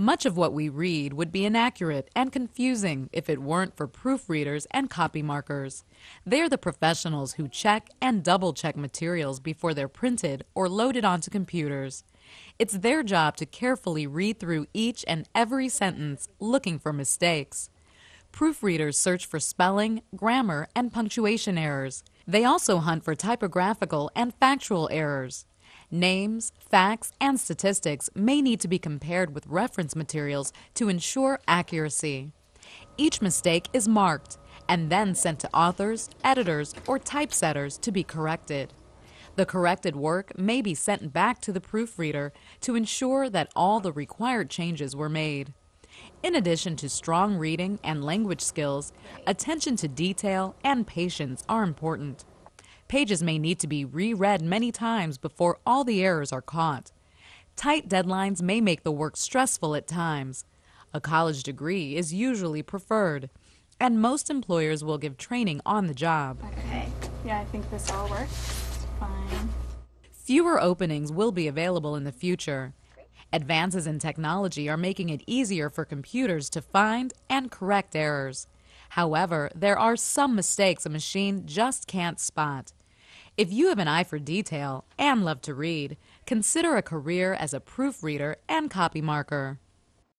Much of what we read would be inaccurate and confusing if it weren't for proofreaders and copy markers. They're the professionals who check and double check materials before they're printed or loaded onto computers. It's their job to carefully read through each and every sentence looking for mistakes. Proofreaders search for spelling, grammar, and punctuation errors. They also hunt for typographical and factual errors. Names, facts, and statistics may need to be compared with reference materials to ensure accuracy. Each mistake is marked and then sent to authors, editors, or typesetters to be corrected. The corrected work may be sent back to the proofreader to ensure that all the required changes were made. In addition to strong reading and language skills, attention to detail and patience are important. Pages may need to be reread many times before all the errors are caught. Tight deadlines may make the work stressful at times. A college degree is usually preferred, and most employers will give training on the job. Okay, yeah, I think this all works. Fine. Fewer openings will be available in the future. Advances in technology are making it easier for computers to find and correct errors. However, there are some mistakes a machine just can't spot. If you have an eye for detail and love to read, consider a career as a proofreader and copy marker.